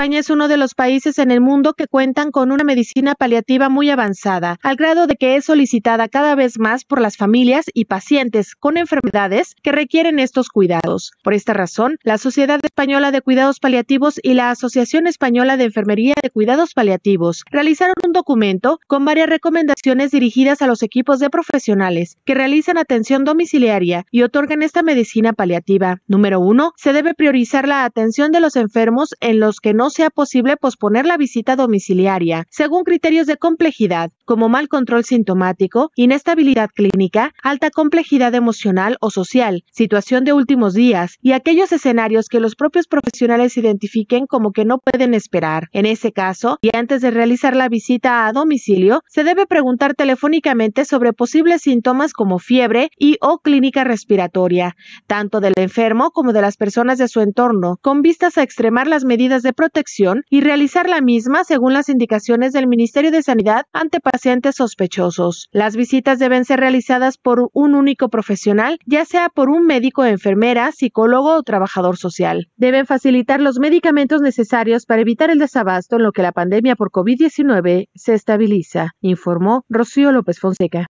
España es uno de los países en el mundo que cuentan con una medicina paliativa muy avanzada, al grado de que es solicitada cada vez más por las familias y pacientes con enfermedades que requieren estos cuidados. Por esta razón, la Sociedad Española de Cuidados Paliativos y la Asociación Española de Enfermería de Cuidados Paliativos realizaron un documento con varias recomendaciones dirigidas a los equipos de profesionales que realizan atención domiciliaria y otorgan esta medicina paliativa. Número uno, se debe priorizar la atención de los enfermos en los que no sea posible posponer la visita domiciliaria, según criterios de complejidad, como mal control sintomático, inestabilidad clínica, alta complejidad emocional o social, situación de últimos días y aquellos escenarios que los propios profesionales identifiquen como que no pueden esperar. En ese caso, y antes de realizar la visita a domicilio, se debe preguntar telefónicamente sobre posibles síntomas como fiebre y o clínica respiratoria, tanto del enfermo como de las personas de su entorno, con vistas a extremar las medidas de protección y realizar la misma según las indicaciones del Ministerio de Sanidad ante pacientes sospechosos. Las visitas deben ser realizadas por un único profesional, ya sea por un médico, enfermera, psicólogo o trabajador social. Deben facilitar los medicamentos necesarios para evitar el desabasto en lo que la pandemia por COVID-19 se estabiliza, informó Rocío López Fonseca.